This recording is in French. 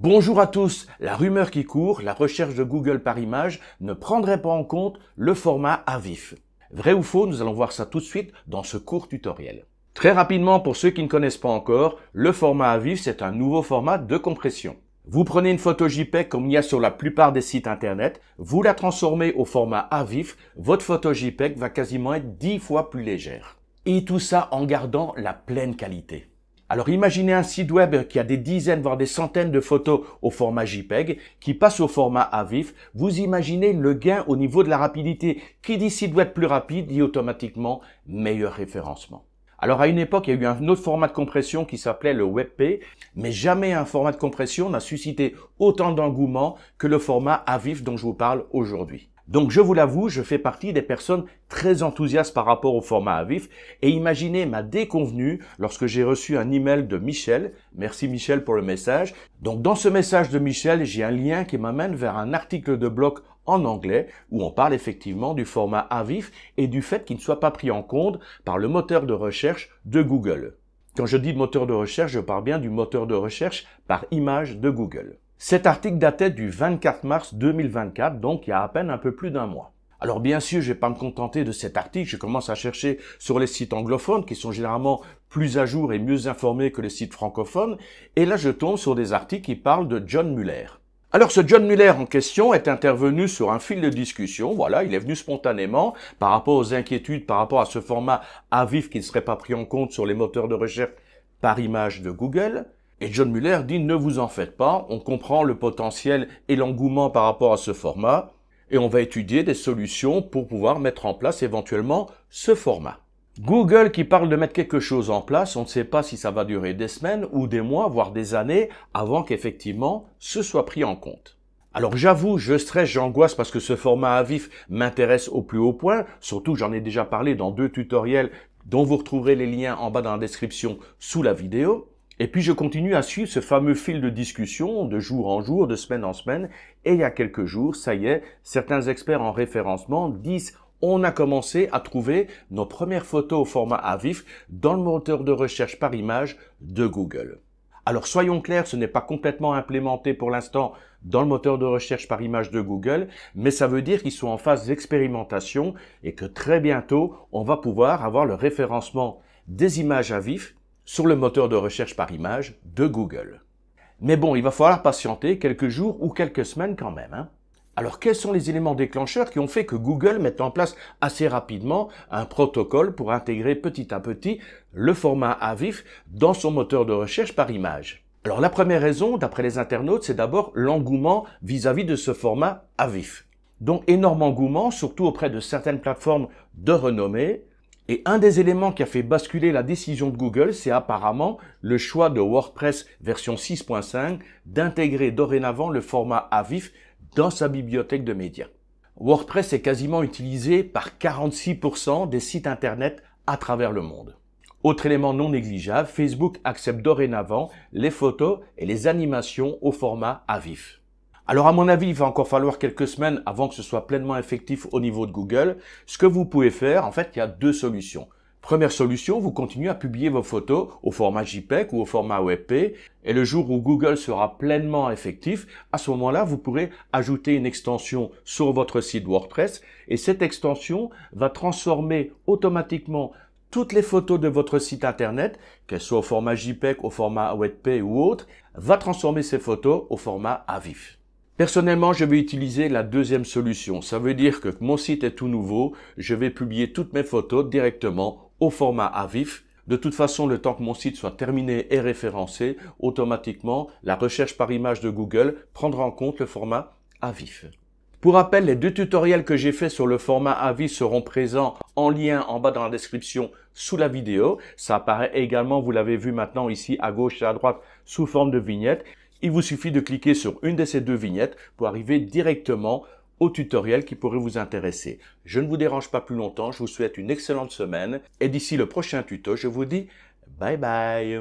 Bonjour à tous. La rumeur qui court, la recherche de Google par image ne prendrait pas en compte le format à vif. Vrai ou faux, nous allons voir ça tout de suite dans ce court tutoriel. Très rapidement, pour ceux qui ne connaissent pas encore, le format à vif, c'est un nouveau format de compression. Vous prenez une photo JPEG comme il y a sur la plupart des sites internet, vous la transformez au format AVIF, votre photo JPEG va quasiment être 10 fois plus légère. Et tout ça en gardant la pleine qualité. Alors imaginez un site web qui a des dizaines, voire des centaines de photos au format JPEG, qui passe au format AVIF. Vous imaginez le gain au niveau de la rapidité. Qui dit site web plus rapide dit automatiquement meilleur référencement. Alors à une époque, il y a eu un autre format de compression qui s'appelait le WebP, mais jamais un format de compression n'a suscité autant d'engouement que le format AVIF dont je vous parle aujourd'hui. Donc je vous l'avoue, je fais partie des personnes très enthousiastes par rapport au format à vif et imaginez ma déconvenue lorsque j'ai reçu un email de Michel. Merci Michel pour le message. Donc dans ce message de Michel, j'ai un lien qui m'amène vers un article de blog en anglais où on parle effectivement du format à vif et du fait qu'il ne soit pas pris en compte par le moteur de recherche de Google. Quand je dis moteur de recherche, je parle bien du moteur de recherche par image de Google. Cet article datait du 24 mars 2024, donc il y a à peine un peu plus d'un mois. Alors bien sûr, je vais pas me contenter de cet article, je commence à chercher sur les sites anglophones qui sont généralement plus à jour et mieux informés que les sites francophones, et là je tombe sur des articles qui parlent de John Muller. Alors ce John Muller en question est intervenu sur un fil de discussion, voilà, il est venu spontanément par rapport aux inquiétudes, par rapport à ce format à vif qui ne serait pas pris en compte sur les moteurs de recherche par image de Google. Et John Muller dit ne vous en faites pas, on comprend le potentiel et l'engouement par rapport à ce format, et on va étudier des solutions pour pouvoir mettre en place éventuellement ce format. Google qui parle de mettre quelque chose en place, on ne sait pas si ça va durer des semaines ou des mois, voire des années, avant qu'effectivement ce soit pris en compte. Alors j'avoue, je stresse, j'angoisse parce que ce format à vif m'intéresse au plus haut point, surtout j'en ai déjà parlé dans deux tutoriels dont vous retrouverez les liens en bas dans la description sous la vidéo. Et puis je continue à suivre ce fameux fil de discussion de jour en jour, de semaine en semaine. Et il y a quelques jours, ça y est, certains experts en référencement disent on a commencé à trouver nos premières photos au format à vif dans le moteur de recherche par image de Google. Alors soyons clairs, ce n'est pas complètement implémenté pour l'instant dans le moteur de recherche par image de Google, mais ça veut dire qu'ils sont en phase d'expérimentation et que très bientôt, on va pouvoir avoir le référencement des images à vif sur le moteur de recherche par image de Google. Mais bon, il va falloir patienter quelques jours ou quelques semaines quand même. Hein. Alors quels sont les éléments déclencheurs qui ont fait que Google mette en place assez rapidement un protocole pour intégrer petit à petit le format AVIF dans son moteur de recherche par image Alors la première raison, d'après les internautes, c'est d'abord l'engouement vis-à-vis de ce format AVIF. Donc énorme engouement, surtout auprès de certaines plateformes de renommée, et un des éléments qui a fait basculer la décision de Google, c'est apparemment le choix de WordPress version 6.5 d'intégrer dorénavant le format AVIF dans sa bibliothèque de médias. WordPress est quasiment utilisé par 46% des sites Internet à travers le monde. Autre élément non négligeable, Facebook accepte dorénavant les photos et les animations au format AVIF. Alors à mon avis, il va encore falloir quelques semaines avant que ce soit pleinement effectif au niveau de Google. Ce que vous pouvez faire, en fait, il y a deux solutions. Première solution, vous continuez à publier vos photos au format JPEG ou au format WebP et le jour où Google sera pleinement effectif, à ce moment-là, vous pourrez ajouter une extension sur votre site WordPress et cette extension va transformer automatiquement toutes les photos de votre site internet, qu'elles soient au format JPEG, au format WebP ou autre, va transformer ces photos au format AVIF. Personnellement, je vais utiliser la deuxième solution. Ça veut dire que mon site est tout nouveau, je vais publier toutes mes photos directement au format AVIF. De toute façon, le temps que mon site soit terminé et référencé, automatiquement, la recherche par image de Google prendra en compte le format AVIF. Pour rappel, les deux tutoriels que j'ai fait sur le format AVIF seront présents en lien en bas dans la description sous la vidéo. Ça apparaît également, vous l'avez vu maintenant ici à gauche et à droite, sous forme de vignette. Il vous suffit de cliquer sur une de ces deux vignettes pour arriver directement au tutoriel qui pourrait vous intéresser. Je ne vous dérange pas plus longtemps, je vous souhaite une excellente semaine et d'ici le prochain tuto, je vous dis bye bye